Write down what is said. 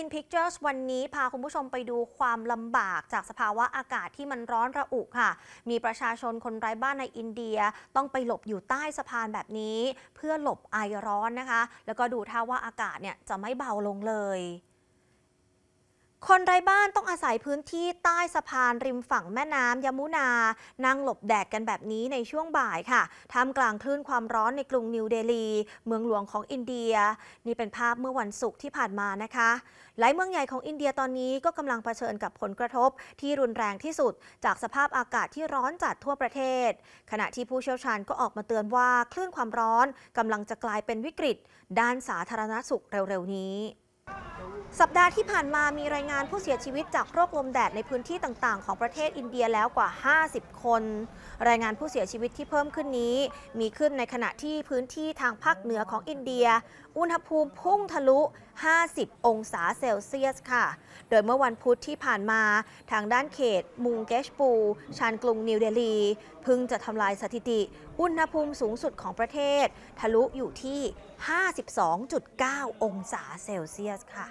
in Pictures วันนี้พาคุณผู้ชมไปดูความลำบากจากสภาวะอากาศที่มันร้อนระอุค่ะ มีประชาชนคนไร้บ้านในอินเดียต้องไปหลบอยู่ใต้สะพานแบบนี้ เพื่อหลบไอร้อนนะคะ แล้วก็ดูท่าว่าอากาศเนี่ยจะไม่เบาลงเลยคนไร้บ้านต้องอาศัยพื้นที่ใต้สะพานริมฝั่งแม่น้ำยมุนา นั่งหลบแดดกันแบบนี้ในช่วงบ่ายค่ะท่ามกลางคลื่นความร้อนในกรุงนิวเดลี เมืองหลวงของอินเดีย นี่เป็นภาพเมื่อวันศุกร์ที่ผ่านมานะคะ หลายเมืองใหญ่ของอินเดียตอนนี้ก็กำลังเผชิญกับผลกระทบ ที่รุนแรงที่สุดจากสภาพอากาศที่ร้อนจัดทั่วประเทศ ขณะที่ผู้เชี่ยวชาญก็ออกมาเตือนว่าคลื่นความร้อนกำลังจะกลายเป็นวิกฤต ด้านสาธารณสุขเร็วๆนี้สัปดาห์ที่ผ่านมามีรายงานผู้เสียชีวิตจากโรคลมแดดในพื้นที่ต่างๆของประเทศอินเดียแล้วกว่า 50 คน รายงานผู้เสียชีวิตที่เพิ่มขึ้นนี้ มีขึ้นในขณะที่พื้นที่ทางภาคเหนือของอินเดีย อุณหภูมิพุ่งทะลุ 50 องศาเซลเซียสค่ะ โดยเมื่อวันพุธที่ผ่านมาทางด้านเขต มุงเกชปู ชานกรุงนิวเดลีพึ่งจะทำลายสถิติ อุณหภูมิสูงสุดของประเทศทะลุอยู่ที่ 52.9 องศาเซลเซียสค่ะ